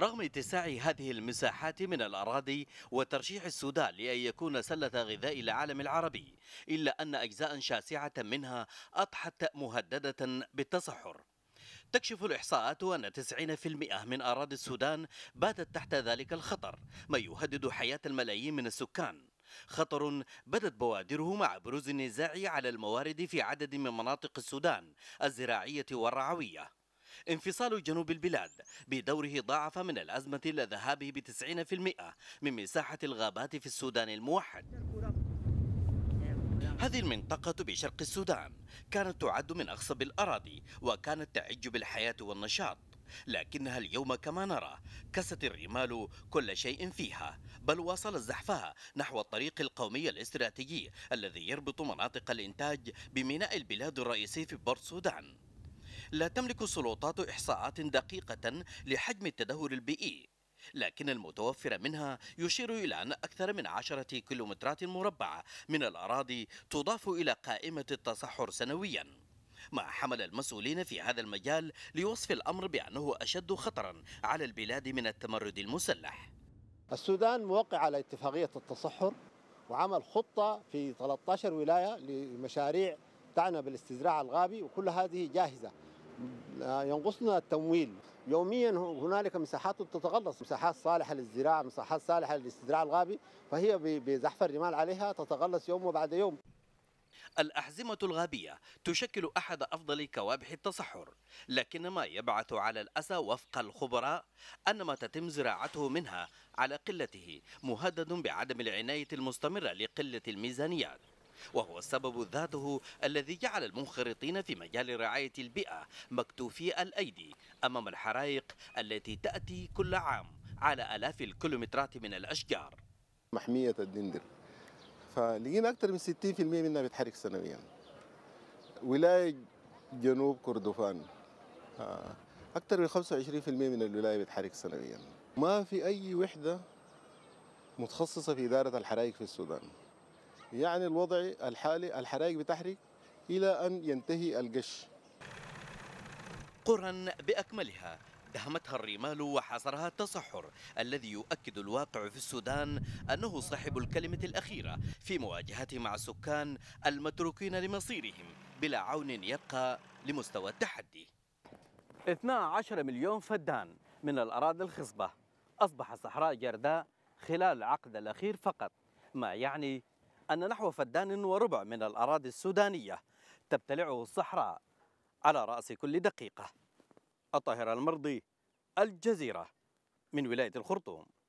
رغم اتساع هذه المساحات من الأراضي وترشيح السودان لأن يكون سلة غذاء العالم العربي إلا أن أجزاء شاسعة منها أضحت مهددة بالتصحر تكشف الإحصاءات أن 90% من أراضي السودان باتت تحت ذلك الخطر ما يهدد حياة الملايين من السكان خطر بدت بوادره مع بروز النزاع على الموارد في عدد من مناطق السودان الزراعية والرعوية انفصال جنوب البلاد بدوره ضاعف من الأزمة إلى ذهابه بتسعين في المئة من مساحة الغابات في السودان الموحد هذه المنطقة بشرق السودان كانت تعد من أخصب الأراضي وكانت تعج بالحياة والنشاط لكنها اليوم كما نرى كست الرمال كل شيء فيها بل واصل الزحفها نحو الطريق القومي الاستراتيجي الذي يربط مناطق الإنتاج بميناء البلاد الرئيسي في بورت سودان لا تملك السلطات إحصاءات دقيقة لحجم التدهور البيئي لكن المتوفر منها يشير إلى أن أكثر من عشرة كيلومترات مربعة من الأراضي تضاف إلى قائمة التصحر سنوياً ما حمل المسؤولين في هذا المجال لوصف الأمر بأنه أشد خطرا على البلاد من التمرد المسلح السودان موقع على اتفاقية التصحر وعمل خطة في 13 ولاية لمشاريع تعنى بالاستزراع الغابي وكل هذه جاهزة ينقصنا التمويل يوميا هنالك مساحات تتغلص مساحات صالحه للزراعه مساحات صالحه للاستزراع الغابي فهي بزحف الرمال عليها تتغلص يوم وبعد يوم الأحزمة الغابية تشكل أحد أفضل كوابح التصحر لكن ما يبعث على الأسى وفق الخبراء أن ما تتم زراعته منها على قلته مهدد بعدم العناية المستمرة لقلة الميزانيات وهو السبب ذاته الذي جعل المنخرطين في مجال رعاية البيئة مكتوفي الأيدي أمام الحرائق التي تأتي كل عام على آلاف الكيلومترات من الأشجار محمية الدندر فلقينا أكثر من 60% منها بتحرك سنويا ولاية جنوب كردفان أكثر من 25% من الولاية بتحرك سنويا ما في أي وحدة متخصصة في إدارة الحرائق في السودان يعني الوضع الحالي الحرائق بتحرق إلى أن ينتهي الجش قرى بأكملها دهمتها الرمال وحاصرها التصحر الذي يؤكد الواقع في السودان أنه صاحب الكلمة الأخيرة في مواجهته مع السكان المتروكين لمصيرهم بلا عون يبقى لمستوى التحدي 12 مليون فدان من الأراضي الخصبة أصبح صحراء جرداء خلال العقد الأخير فقط ما يعني أن نحو فدان وربع من الأراضي السودانية تبتلعه الصحراء على رأس كل دقيقة الطاهر المرضي الجزيرة من ولاية الخرطوم